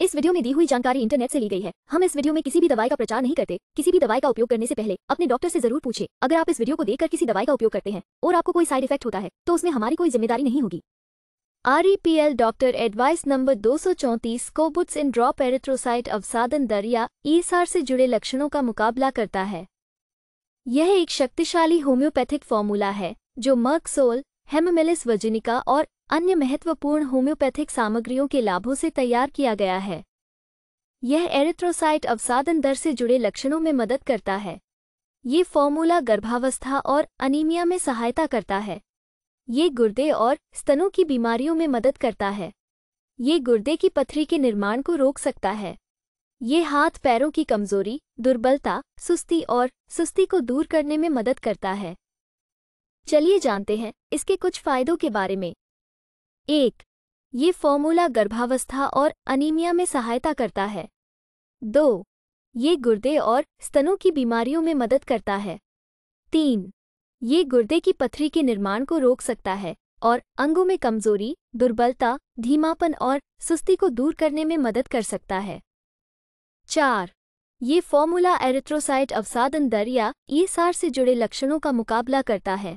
इस वीडियो में दी हुई जानकारी इंटरनेट से ली गई है हम इस वीडियो में किसी भी दवाई का प्रचार नहीं करते किसी भी दवाई का उपयोग करने से पहले अपने डॉक्टर से जरूर पूछे अगर आप इस वीडियो को देखकर किसी दवाई का उपयोग करते हैं और आपको कोई साइड इफेक्ट होता है तो उसमें हमारी कोई जिम्मेदारी नहीं होगी आरईपीएल डॉक्टर एडवाइस नंबर दो सौ चौंतीस कोबुट्स इन ड्रॉप एरेथ्रोसाइट अवसादन दर या ईसार से जुड़े लक्षणों का मुकाबला करता है यह एक शक्तिशाली होम्योपैथिक फॉर्मूला है जो मर्कसोल हेममेलिस वजिनिका और अन्य महत्वपूर्ण होम्योपैथिक सामग्रियों के लाभों से तैयार किया गया है यह एरिथ्रोसाइट अवसादन दर से जुड़े लक्षणों में मदद करता है ये फॉर्मूला गर्भावस्था और अनीमिया में सहायता करता है ये गुर्दे और स्तनों की बीमारियों में मदद करता है ये गुर्दे की पथरी के निर्माण को रोक सकता है ये हाथ पैरों की कमजोरी दुर्बलता सुस्ती और सुस्ती को दूर करने में मदद करता है चलिए जानते हैं इसके कुछ फायदों के बारे में एक ये फॉर्मूला गर्भावस्था और अनीमिया में सहायता करता है दो ये गुर्दे और स्तनों की बीमारियों में मदद करता है तीन ये गुर्दे की पथरी के निर्माण को रोक सकता है और अंगों में कमजोरी दुर्बलता धीमापन और सुस्ती को दूर करने में मदद कर सकता है चार ये फॉर्मूला एरिथ्रोसाइट अवसादन दर या ईसार से जुड़े लक्षणों का मुकाबला करता है